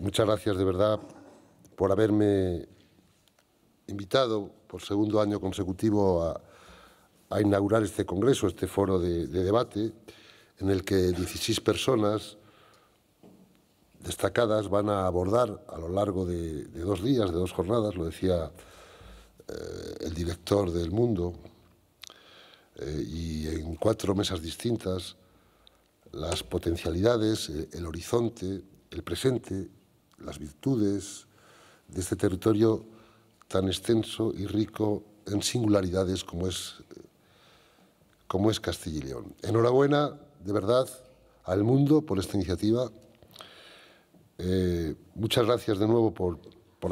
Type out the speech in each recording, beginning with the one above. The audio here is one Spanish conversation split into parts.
muchas gracias de verdad por haberme invitado por segundo año consecutivo a, inaugurar este congreso, este foro de, debate, en el que 16 personas destacadas van a abordar a lo largo de, dos días, de dos jornadas, lo decía eh, el director del Mundo, eh, y en cuatro mesas distintas, las potencialidades, el horizonte, el presente las virtudes de este territorio tan extenso y rico en singularidades como es, como es Castilla y León. Enhorabuena, de verdad, al mundo por esta iniciativa. Eh, muchas gracias de nuevo por,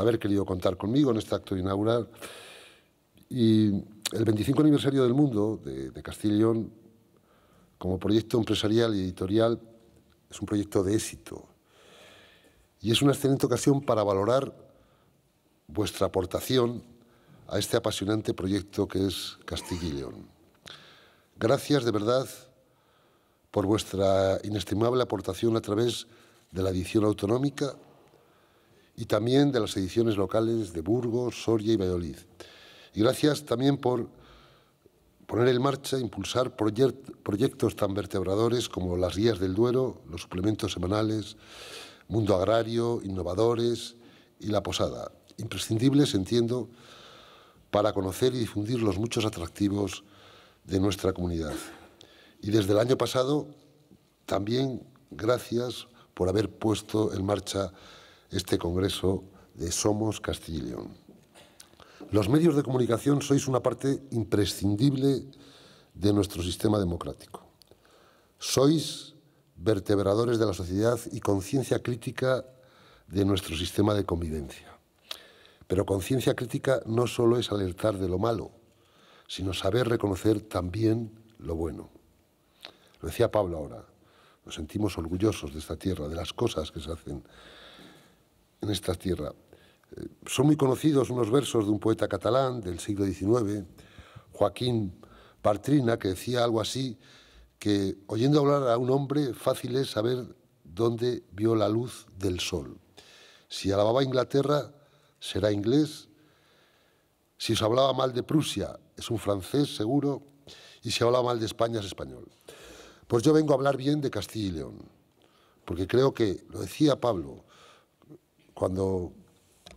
haber querido contar conmigo en este acto inaugural. Y el 25 aniversario del mundo de, de Castilla y León, como proyecto empresarial y editorial, es un proyecto de éxito y es una excelente ocasión para valorar vuestra aportación a este apasionante proyecto que es Castilla y León. Gracias de verdad por vuestra inestimable aportación a través de la edición autonómica y también de las ediciones locales de Burgos, Soria y Valladolid. Y gracias también por poner en marcha, impulsar proyectos tan vertebradores como las guías del Duero, los suplementos semanales mundo agrario, innovadores y la posada, imprescindibles, entiendo, para conocer y difundir los muchos atractivos de nuestra comunidad. Y desde el año pasado, también gracias por haber puesto en marcha este Congreso de Somos Castilla y León. Los medios de comunicación sois una parte imprescindible de nuestro sistema democrático. Sois vertebradores de la sociedad y conciencia crítica de nuestro sistema de convivencia. Pero conciencia crítica no solo es alertar de lo malo, sino saber reconocer también lo bueno. Lo decía Pablo ahora, nos sentimos orgullosos de esta tierra, de las cosas que se hacen en esta tierra. Eh, son muy conocidos unos versos de un poeta catalán del siglo XIX, Joaquín Partrina, que decía algo así que oyendo hablar a un hombre fácil es saber dónde vio la luz del sol. Si alababa Inglaterra, será inglés. Si se hablaba mal de Prusia, es un francés seguro. Y si hablaba mal de España, es español. Pues yo vengo a hablar bien de Castilla y León, porque creo que, lo decía Pablo cuando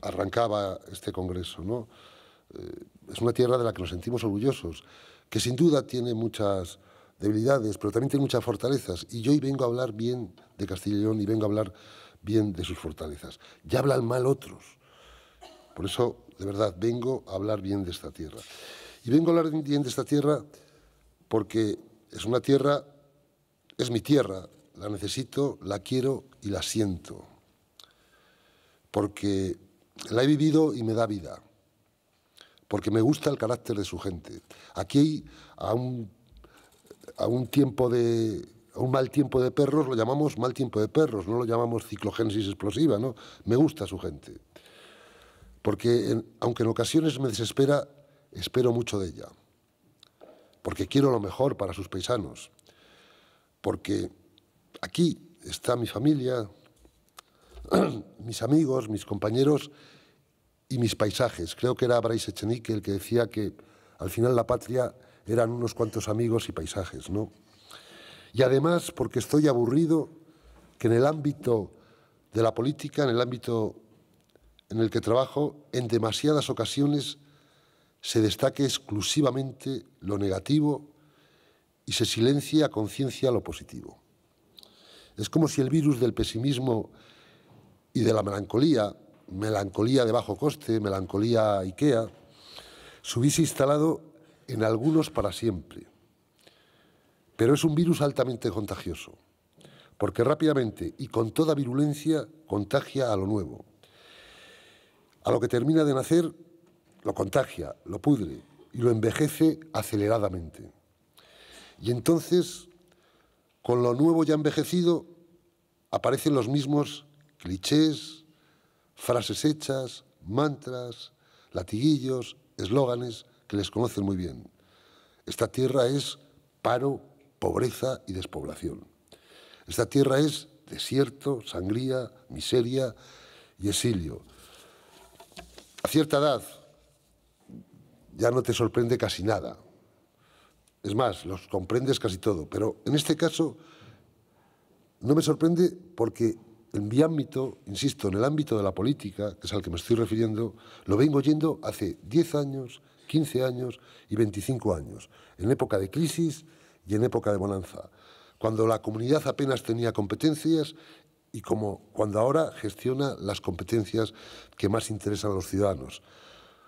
arrancaba este congreso, ¿no? Eh, es una tierra de la que nos sentimos orgullosos, que sin duda tiene muchas debilidades, pero también tiene muchas fortalezas. Y yo hoy vengo a hablar bien de Castilla y León y vengo a hablar bien de sus fortalezas. Ya hablan mal otros. Por eso, de verdad, vengo a hablar bien de esta tierra. Y vengo a hablar bien de esta tierra porque es una tierra, es mi tierra, la necesito, la quiero y la siento. Porque la he vivido y me da vida. Porque me gusta el carácter de su gente. Aquí hay a un a un tiempo de un mal tiempo de perros lo llamamos mal tiempo de perros, no lo llamamos ciclogénesis explosiva, ¿no? Me gusta su gente. Porque aunque en ocasiones me desespera, espero mucho de ella. Porque quiero lo mejor para sus paisanos. Porque aquí está mi familia, mis amigos, mis compañeros y mis paisajes. Creo que era Bryce Echenique el que decía que al final la patria eran unos cuantos amigos y paisajes, ¿no? Y además, porque estoy aburrido, que en el ámbito de la política, en el ámbito en el que trabajo, en demasiadas ocasiones se destaque exclusivamente lo negativo y se silencia a conciencia lo positivo. Es como si el virus del pesimismo y de la melancolía, melancolía de bajo coste, melancolía IKEA, se hubiese instalado en algunos para siempre. Pero es un virus altamente contagioso, porque rápidamente y con toda virulencia contagia a lo nuevo. A lo que termina de nacer, lo contagia, lo pudre y lo envejece aceleradamente. Y entonces, con lo nuevo ya envejecido, aparecen los mismos clichés, frases hechas, mantras, latiguillos, eslóganes que les conocen muy bien. Esta tierra es paro, pobreza y despoblación. Esta tierra es desierto, sangría, miseria y exilio. A cierta edad ya no te sorprende casi nada. Es más, los comprendes casi todo. Pero en este caso no me sorprende porque en mi ámbito, insisto, en el ámbito de la política, que es al que me estoy refiriendo, lo vengo yendo hace 10 años 15 años y 25 años, en época de crisis y en época de bonanza, cuando la comunidad apenas tenía competencias y como cuando ahora gestiona las competencias que más interesan a los ciudadanos,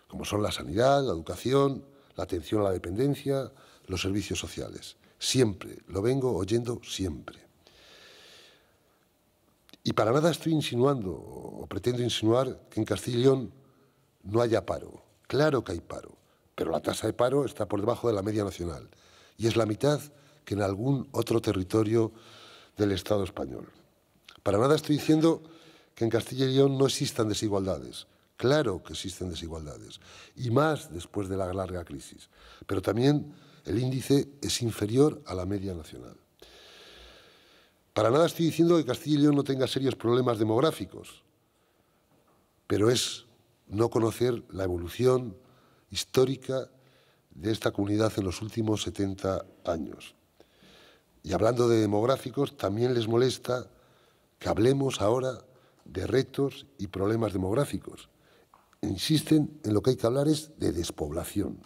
como son la sanidad, la educación, la atención a la dependencia, los servicios sociales. Siempre, lo vengo oyendo siempre. Y para nada estoy insinuando o pretendo insinuar que en Castilla y León no haya paro. Claro que hay paro pero la tasa de paro está por debajo de la media nacional y es la mitad que en algún otro territorio del Estado español. Para nada estoy diciendo que en Castilla y León no existan desigualdades. Claro que existen desigualdades, y más después de la larga crisis, pero también el índice es inferior a la media nacional. Para nada estoy diciendo que Castilla y León no tenga serios problemas demográficos, pero es no conocer la evolución histórica de esta comunidad en los últimos 70 años. Y hablando de demográficos, también les molesta que hablemos ahora de retos y problemas demográficos. Insisten en lo que hay que hablar es de despoblación.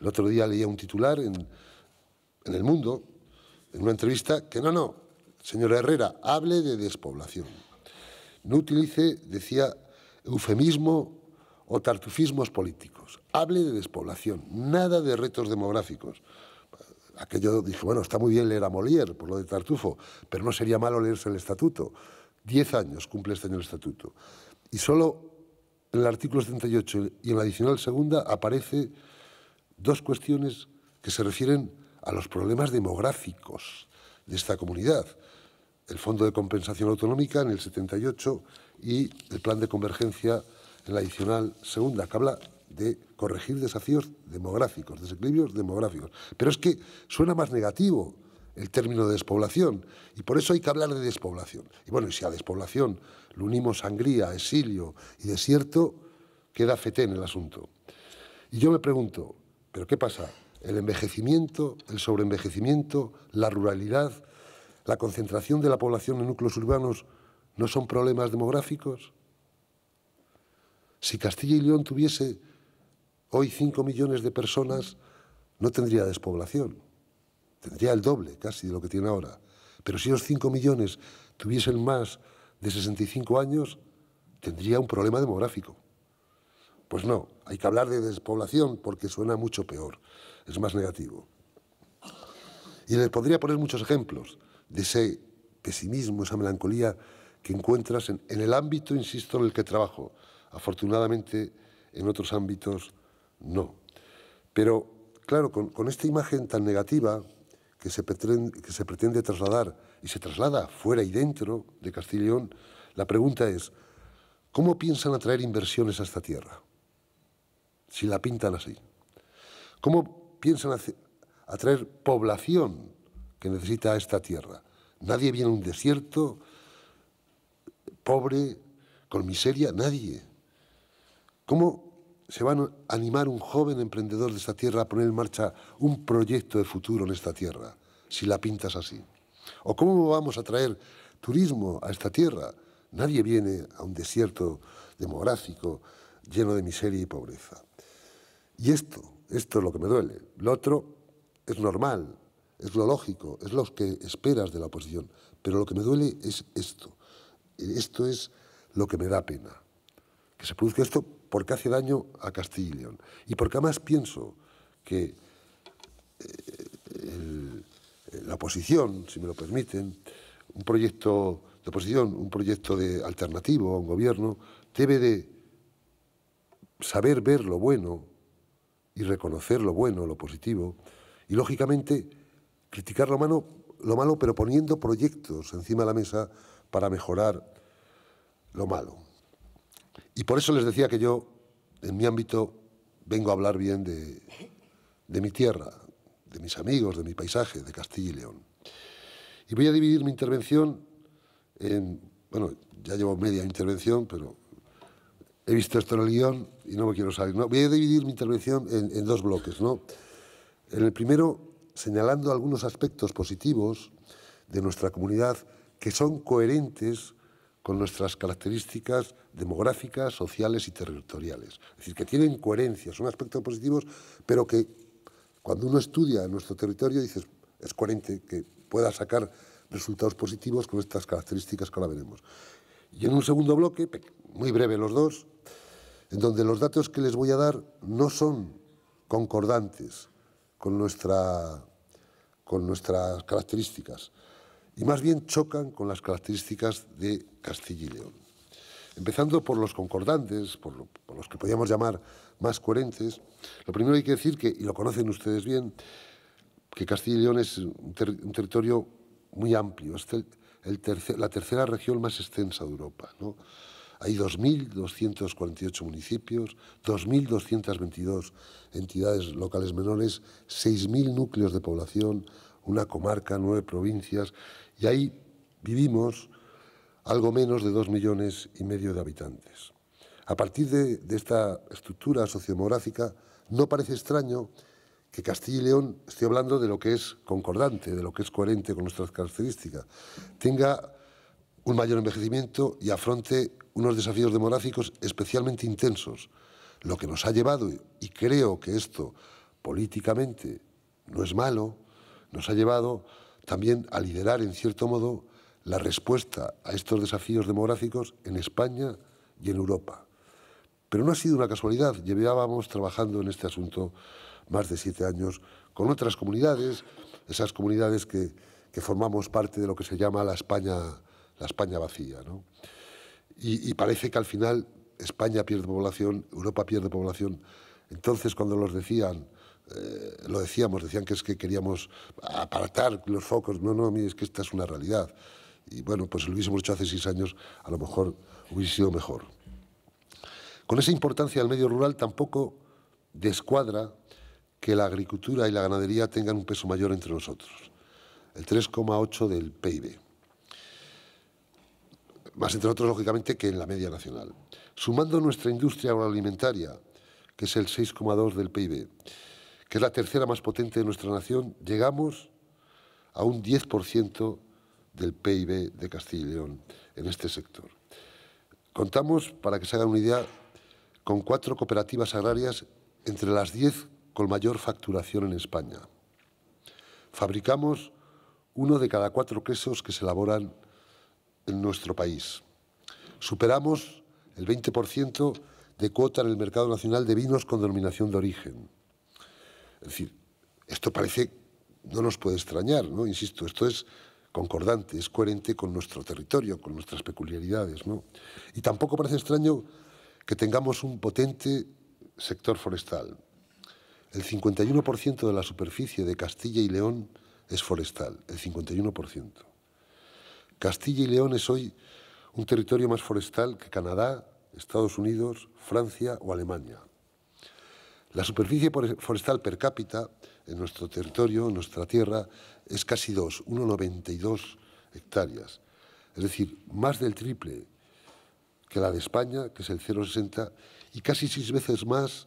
El otro día leía un titular en, en El Mundo, en una entrevista, que no, no, señora Herrera, hable de despoblación. No utilice, decía, eufemismo o tartufismos políticos. Hable de despoblación, nada de retos demográficos. Aquello dije, bueno, está muy bien leer a Molière por lo de Tartufo, pero no sería malo leerse el estatuto. Diez años cumple este año el estatuto. Y solo en el artículo 78 y en la adicional segunda aparece dos cuestiones que se refieren a los problemas demográficos de esta comunidad. El Fondo de Compensación Autonómica en el 78 y el Plan de Convergencia la adicional segunda, que habla de corregir desafíos demográficos, desequilibrios demográficos. Pero es que suena más negativo el término de despoblación y por eso hay que hablar de despoblación. Y bueno, y si a despoblación lo unimos sangría, exilio y desierto, queda feté en el asunto. Y yo me pregunto, ¿pero qué pasa? El envejecimiento, el sobreenvejecimiento, la ruralidad, la concentración de la población en núcleos urbanos, ¿no son problemas demográficos? Si Castilla y León tuviese hoy 5 millones de personas, no tendría despoblación. Tendría el doble casi de lo que tiene ahora. Pero si los 5 millones tuviesen más de 65 años, tendría un problema demográfico. Pues no, hay que hablar de despoblación porque suena mucho peor, es más negativo. Y les podría poner muchos ejemplos de ese pesimismo, esa melancolía que encuentras en el ámbito, insisto, en el que trabajo, Afortunadamente, en otros ámbitos no. Pero, claro, con, esta imagen tan negativa que se, pretende, que se pretende trasladar y se traslada fuera y dentro de Castilla León, la pregunta es, ¿cómo piensan atraer inversiones a esta tierra? Si la pintan así. ¿Cómo piensan atraer población que necesita a esta tierra? Nadie viene a un desierto pobre, con miseria, nadie. ¿Cómo se va a animar un joven emprendedor de esta tierra a poner en marcha un proyecto de futuro en esta tierra si la pintas así? ¿O cómo vamos a traer turismo a esta tierra? Nadie viene a un desierto demográfico lleno de miseria y pobreza. Y esto, esto es lo que me duele. Lo otro es normal, es lo lógico, es lo que esperas de la oposición. Pero lo que me duele es esto. Esto es lo que me da pena. Que se produzca esto porque hace daño a Castilla y León. Y porque además pienso que eh, la oposición, si me lo permiten, un proyecto de oposición, un proyecto de alternativo a un gobierno, debe de saber ver lo bueno y reconocer lo bueno, lo positivo, y lógicamente criticar lo malo, lo malo pero poniendo proyectos encima de la mesa para mejorar lo malo. Y por eso les decía que yo, en mi ámbito, vengo a hablar bien de, mi tierra, de mis amigos, de mi paisaje, de Castilla y León. Y voy a dividir mi intervención en, bueno, ya llevo media intervención, pero he visto esto en el guión y no me quiero salir. Voy a dividir mi intervención en, en, dos bloques. ¿no? En el primero, señalando algunos aspectos positivos de nuestra comunidad que son coherentes con nuestras características demográficas, sociales y territoriales. Es decir, que tienen coherencia, son aspectos positivos, pero que cuando uno estudia nuestro territorio dices, es coherente que pueda sacar resultados positivos con estas características que ahora veremos. Y en un segundo bloque, muy breve los dos, en donde los datos que les voy a dar no son concordantes con, nuestra, con nuestras características, y más bien chocan con las características de Castilla y León. Empezando por los concordantes, por, los que podríamos llamar más coherentes, lo primero hay que decir que, y lo conocen ustedes bien, que Castilla y León es un, territorio muy amplio, es el la tercera región más extensa de Europa. ¿no? Hay 2.248 municipios, 2.222 entidades locales menores, 6.000 núcleos de población, una comarca, nueve provincias y ahí vivimos algo menos de dos millones y medio de habitantes. A partir de, esta estructura sociodemográfica, no parece extraño que Castilla y León, estoy hablando de lo que es concordante, de lo que es coherente con nuestras características, tenga un mayor envejecimiento y afronte unos desafíos demográficos especialmente intensos, lo que nos ha llevado, y creo que esto políticamente no es malo, nos ha llevado también a liderar, en cierto modo, la respuesta a estos desafíos demográficos en España y en Europa. Pero no ha sido una casualidad, llevábamos trabajando en este asunto más de siete años con otras comunidades, esas comunidades que, formamos parte de lo que se llama la España, la España vacía. Y, y parece que al final España pierde población, Europa pierde población. Entonces, cuando los decían eh, lo decíamos, decían que es que queríamos apartar los focos. No, no, mire, es que esta es una realidad. Y bueno, pues si lo hubiésemos hecho hace seis años, a lo mejor hubiese sido mejor. Con esa importancia del medio rural tampoco descuadra que la agricultura y la ganadería tengan un peso mayor entre nosotros, el 3,8 del PIB. Más entre nosotros lógicamente, que en la media nacional. Sumando nuestra industria agroalimentaria, que es el 6,2 del PIB, que es la tercera más potente de nuestra nación, llegamos a un 10% del PIB de Castilla y León en este sector. Contamos, para que se hagan una idea, con cuatro cooperativas agrarias entre las diez con mayor facturación en España. Fabricamos uno de cada cuatro quesos que se elaboran en nuestro país. Superamos el 20% de cuota en el mercado nacional de vinos con denominación de origen. Es decir, esto parece, no nos puede extrañar, ¿no? Insisto, esto es concordante, es coherente con nuestro territorio, con nuestras peculiaridades, ¿no? Y tampoco parece extraño que tengamos un potente sector forestal. El 51% de la superficie de Castilla y León es forestal, el 51%. Castilla y León es hoy un territorio más forestal que Canadá, Estados Unidos, Francia o Alemania. La superficie forestal per cápita en nuestro territorio, en nuestra tierra, es casi 2, 1,92 hectáreas. Es decir, más del triple que la de España, que es el 0,60, y casi seis veces más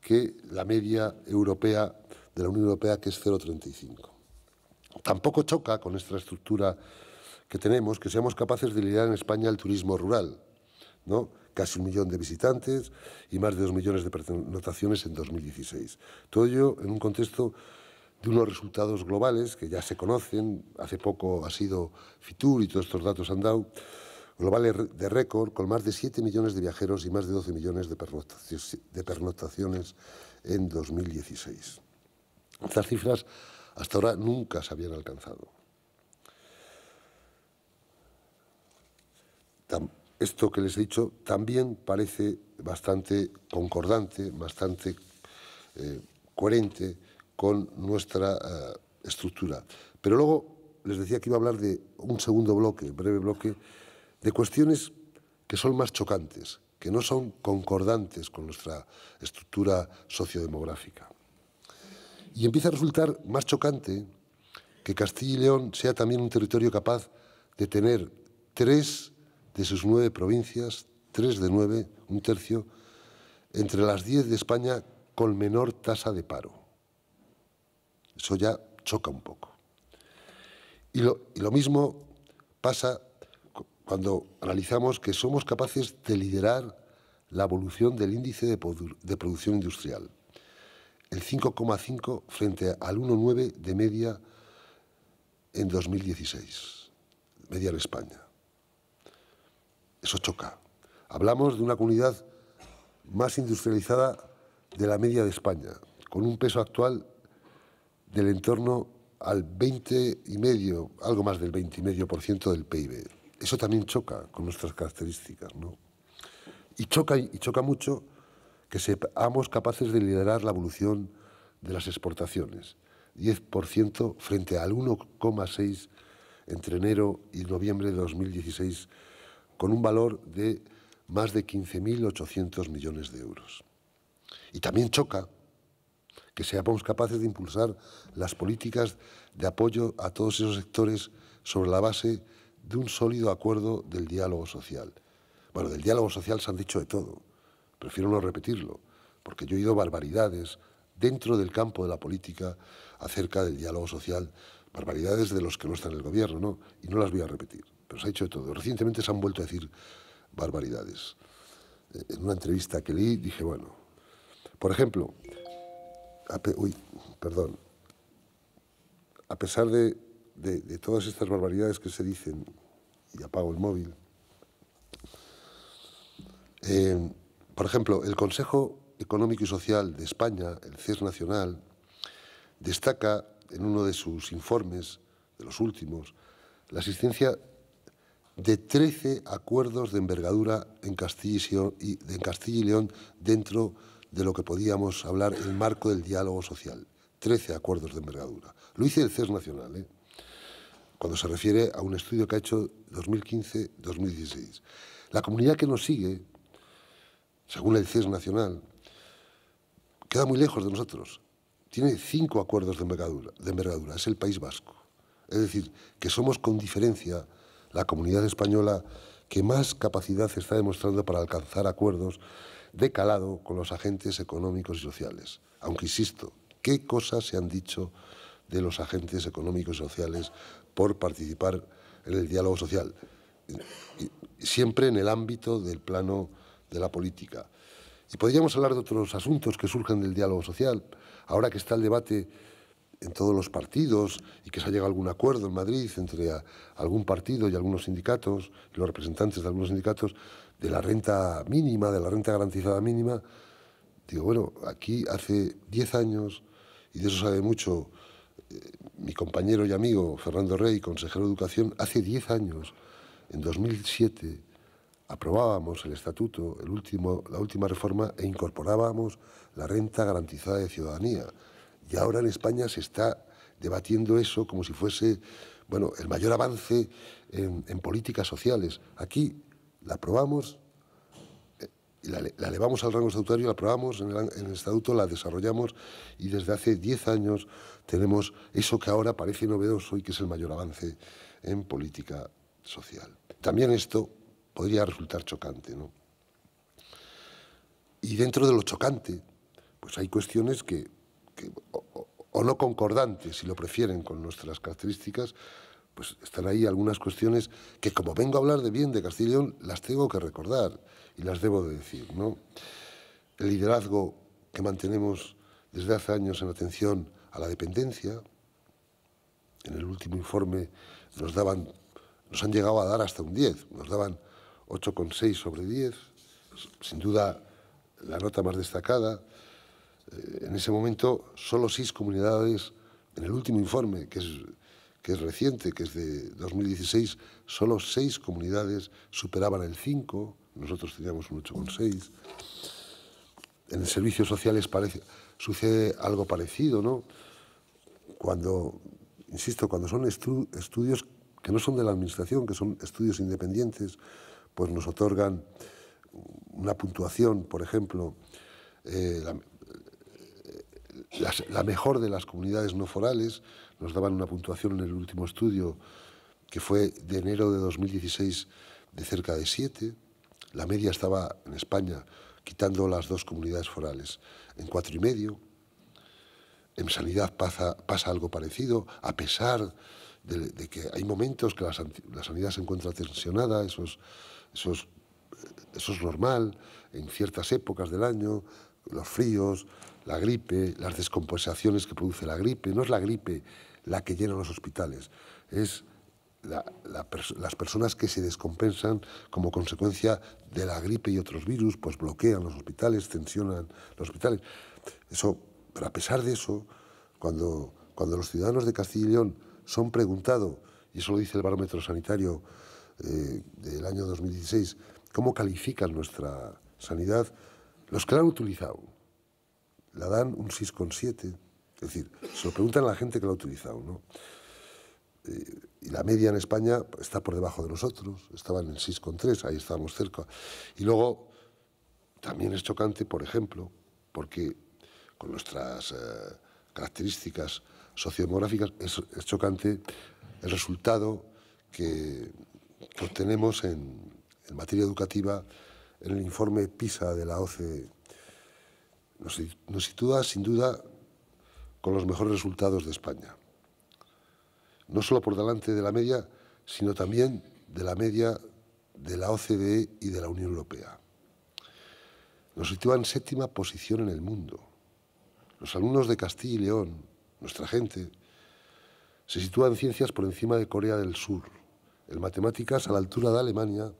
que la media europea de la Unión Europea, que es 0,35. Tampoco choca con esta estructura que tenemos que seamos capaces de liderar en España el turismo rural. ¿no? casi un millón de visitantes y más de dos millones de pernotaciones en 2016. Todo ello en un contexto de unos resultados globales que ya se conocen, hace poco ha sido Fitur y todos estos datos han dado, globales de récord, con más de 7 millones de viajeros y más de 12 millones de pernotaciones en 2016. Estas cifras hasta ahora nunca se habían alcanzado. ¿También? esto que les he dicho también parece bastante concordante, bastante eh, coherente con nuestra eh, estructura. Pero luego les decía que iba a hablar de un segundo bloque, breve bloque, de cuestiones que son más chocantes, que no son concordantes con nuestra estructura sociodemográfica. Y empieza a resultar más chocante que Castilla y León sea también un territorio capaz de tener tres de sus nueve provincias, tres de nueve, un tercio, entre las diez de España con menor tasa de paro. Eso ya choca un poco. Y lo, mismo pasa cuando analizamos que somos capaces de liderar la evolución del índice de, producción industrial, el 5,5 frente al 1,9 de media en 2016, media de España. Eso choca. Hablamos de una comunidad más industrializada de la media de España, con un peso actual del entorno al 20 y medio, algo más del 20 y medio por ciento del PIB. Eso también choca con nuestras características, ¿no? Y choca y choca mucho que seamos capaces de liderar la evolución de las exportaciones, 10% frente al 1,6 entre enero y noviembre de 2016 con un valor de más de 15.800 millones de euros. Y también choca que seamos capaces de impulsar las políticas de apoyo a todos esos sectores sobre la base de un sólido acuerdo del diálogo social. Bueno, del diálogo social se han dicho de todo, prefiero no repetirlo, porque yo he oído barbaridades dentro del campo de la política acerca del diálogo social, barbaridades de los que no están en el gobierno, ¿no? Y no las voy a repetir los ha dicho de todo. Recientemente se han vuelto a decir barbaridades. Eh, en una entrevista que leí dije, bueno, por ejemplo, a perdón, a pesar de, todas estas barbaridades que se dicen, y apago el móvil, eh, por ejemplo, el Consejo Económico y Social de España, el CES Nacional, destaca en uno de sus informes, de los últimos, la asistencia de 13 acuerdos de envergadura en Castilla y, en y León dentro de lo que podíamos hablar el marco del diálogo social. 13 acuerdos de envergadura. Lo hice el CES Nacional, ¿eh? cuando se refiere a un estudio que ha hecho 2015-2016. La comunidad que nos sigue, según el CES Nacional, queda muy lejos de nosotros. Tiene cinco acuerdos de envergadura, de envergadura. Es el País Vasco. Es decir, que somos con diferencia la comunidad española que más capacidad está demostrando para alcanzar acuerdos de calado con los agentes económicos y sociales. Aunque insisto, ¿qué cosas se han dicho de los agentes económicos y sociales por participar en el diálogo social? Siempre en el ámbito del plano de la política. Y podríamos hablar de otros asuntos que surgen del diálogo social. Ahora que está el debate en todos los partidos y que se ha llegado a algún acuerdo en Madrid entre algún partido y algunos sindicatos, y los representantes de algunos sindicatos, de la renta mínima, de la renta garantizada mínima. Digo, bueno, aquí hace 10 años, y de eso sabe mucho eh, mi compañero y amigo Fernando Rey, consejero de Educación, hace 10 años, en 2007, aprobábamos el estatuto, el último, la última reforma, e incorporábamos la renta garantizada de ciudadanía y ahora en España se está debatiendo eso como si fuese bueno, el mayor avance en, políticas sociales. Aquí la aprobamos, eh, la, la, elevamos al rango estatutario, la aprobamos en el, estatuto, la desarrollamos y desde hace 10 años tenemos eso que ahora parece novedoso y que es el mayor avance en política social. También esto podría resultar chocante, Y dentro de lo chocante, pues hay cuestiones que o, no concordantes, si lo prefieren, con nuestras características, pues están ahí algunas cuestiones que como vengo a hablar de bien de Castilla las tengo que recordar y las debo de decir. ¿no? El liderazgo que mantenemos desde hace años en atención a la dependencia, en el último informe nos daban, nos han llegado a dar hasta un 10, nos daban 8,6 sobre 10, sin duda la nota más destacada, eh, en ese momento solo seis comunidades, en el último informe, que es, que es reciente, que es de 2016, solo seis comunidades superaban el 5, nosotros teníamos un 8,6. En el servicios sociales parece, sucede algo parecido, ¿no? Cuando, insisto, cuando son estudios que no son de la Administración, que son estudios independientes, pues nos otorgan una puntuación, por ejemplo, eh, la, la mejor de las comunidades no forales. Nos daban una puntuación en el último estudio que fue de enero de 2016 de cerca de 7. La media estaba en España, quitando las dos comunidades forales, en cuatro y medio. En sanidad pasa, pasa algo parecido, a pesar de, que hay momentos que la, sanidad se encuentra tensionada, eso, eso es normal, en ciertas épocas del año, los fríos, la gripe, las descompensaciones que produce la gripe. No es la gripe la que llena los hospitales, es las personas que se descompensan como consecuencia de la gripe y otros virus, pues bloquean los hospitales, tensionan los hospitales. Eso, pero a pesar de eso, cuando, cuando los ciudadanos de Castilla y León son preguntados, y eso lo dice el barómetro sanitario eh, del año 2016, cómo califican nuestra sanidad, los que la han utilizado la dan un 6,7. Es decir, se lo preguntan a la gente que la ha utilizado, eh, y la media en España está por debajo de nosotros, estaban en 6,3, ahí estábamos cerca. Y luego, también es chocante, por ejemplo, porque con nuestras eh, características sociodemográficas es, chocante el resultado que, obtenemos en, materia educativa en el informe PISA de la OCDE nos, sitúa sin duda con los mejores resultados de España. No solo por delante de la media, sino también de la media de la OCDE y de la Unión Europea. Nos sitúa en séptima posición en el mundo. Los alumnos de Castilla y León, nuestra gente, se sitúan en ciencias por encima de Corea del Sur, en matemáticas a la altura de Alemania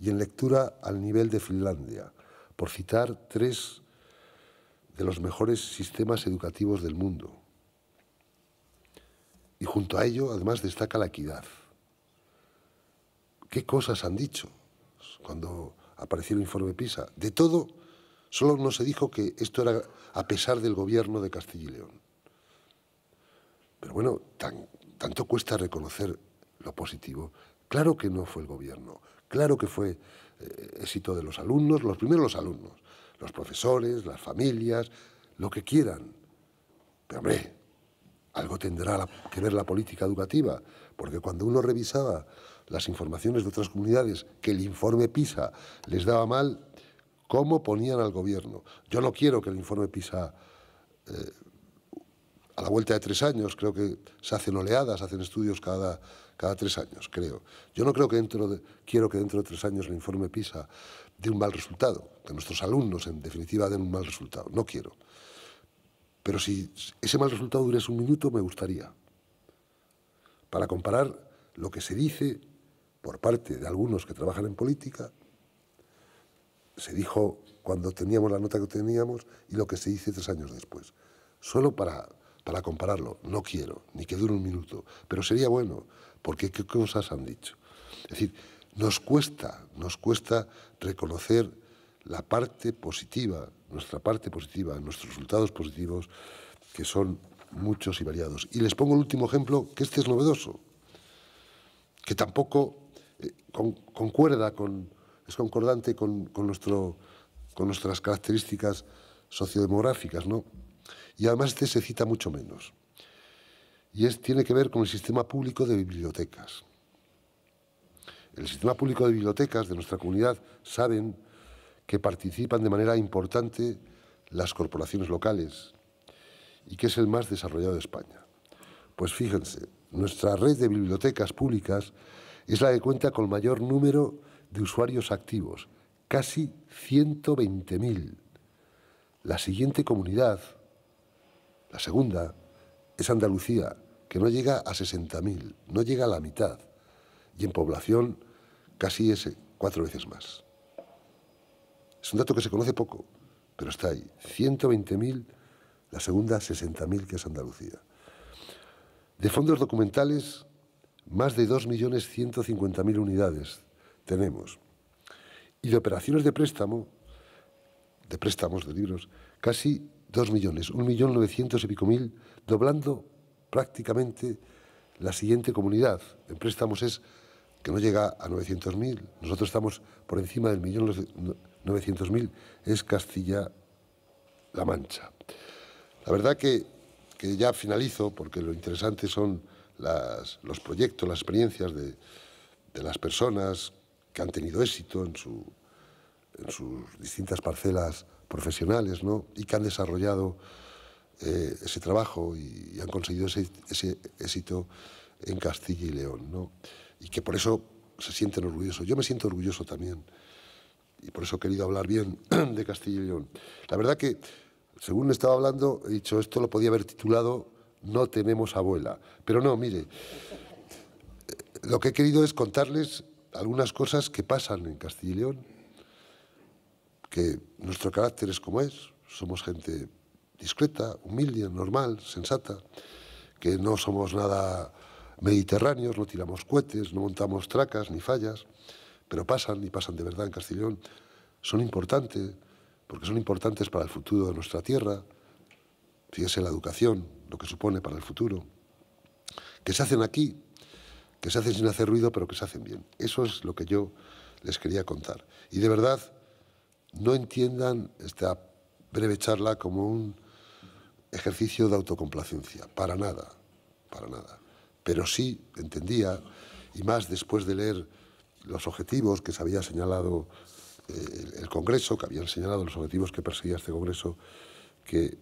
y en lectura al nivel de Finlandia, por citar tres de los mejores sistemas educativos del mundo. Y junto a ello, además, destaca la equidad. ¿Qué cosas han dicho cuando apareció el informe PISA? De todo, solo no se dijo que esto era a pesar del gobierno de Castilla y León. Pero bueno, tanto cuesta reconocer lo positivo. Claro que no fue el gobierno, claro que fue eh, éxito de los alumnos, los primeros los alumnos, los profesores, las familias, lo que quieran. Pero hombre, algo tendrá que ver la política educativa, porque cuando uno revisaba las informaciones de otras comunidades que el informe PISA les daba mal, ¿cómo ponían al gobierno? Yo no quiero que el informe PISA, eh, a la vuelta de tres años, creo que se hacen oleadas, hacen estudios cada, cada tres años, creo. Yo no creo que dentro quiero que dentro de tres años el informe PISA de un mal resultado, que nuestros alumnos en definitiva den un mal resultado. No quiero. Pero si ese mal resultado durase un minuto, me gustaría. Para comparar lo que se dice por parte de algunos que trabajan en política, se dijo cuando teníamos la nota que teníamos y lo que se dice tres años después. Solo para, para compararlo. No quiero, ni que dure un minuto. Pero sería bueno, porque qué cosas han dicho. Es decir, nos cuesta, nos cuesta reconocer la parte positiva, nuestra parte positiva, nuestros resultados positivos, que son muchos y variados. Y les pongo el último ejemplo, que este es novedoso, que tampoco eh, concuerda, con, es concordante con, nuestro, con nuestras características sociodemográficas, ¿no? Y además este se cita mucho menos. Y es, tiene que ver con el sistema público de bibliotecas. El sistema público de bibliotecas de nuestra comunidad saben que participan de manera importante las corporaciones locales y que es el más desarrollado de España. Pues fíjense, nuestra red de bibliotecas públicas es la que cuenta con mayor número de usuarios activos, casi 120.000. La siguiente comunidad, la segunda, es Andalucía, que no llega a 60.000, no llega a la mitad. Y en población casi es cuatro veces más. Es un dato que se conoce poco, pero está ahí. 120.000, la segunda 60.000 que es Andalucía. De fondos documentales, más de 2.150.000 unidades tenemos. Y de operaciones de préstamo, de préstamos de libros, casi 2 millones, y pico mil, doblando prácticamente la siguiente comunidad. En préstamos es no llega a 900.000. Nosotros estamos por encima del millón 900.000. Es Castilla-La Mancha. La verdad que, ya finalizo, porque lo interesante son los proyectos, las experiencias de, las personas que han tenido éxito en, sus distintas parcelas profesionales y que han desarrollado eh, ese trabajo y, han conseguido ese, éxito en Castilla y León. ¿no? y que por eso se sienten orgullosos. Yo me siento orgulloso también y por eso he querido hablar bien de Castilla y León. La verdad que, según estaba hablando, he dicho, esto lo podía haber titulado No tenemos abuela. Pero no, mire, lo que he querido es contarles algunas cosas que pasan en Castilla y León, que nuestro carácter es como es, somos gente discreta, humilde, normal, sensata, que no somos nada mediterráneos, no tiramos cohetes, no montamos tracas ni fallas, pero pasan y pasan de verdad en Castellón. Son importantes porque son importantes para el futuro de nuestra tierra, fíjese la educación, lo que supone para el futuro, que se hacen aquí, que se hacen sin hacer ruido, pero que se hacen bien. Eso es lo que yo les quería contar. Y de verdad, no entiendan esta breve charla como un ejercicio de autocomplacencia, para nada, para nada pero sí entendía, y más después de leer los objetivos que se había señalado eh, el Congreso, que habían señalado los objetivos que perseguía este Congreso, que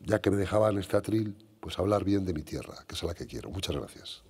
ya que me dejaban este atril, pues hablar bien de mi tierra, que es la que quiero. Muchas gracias.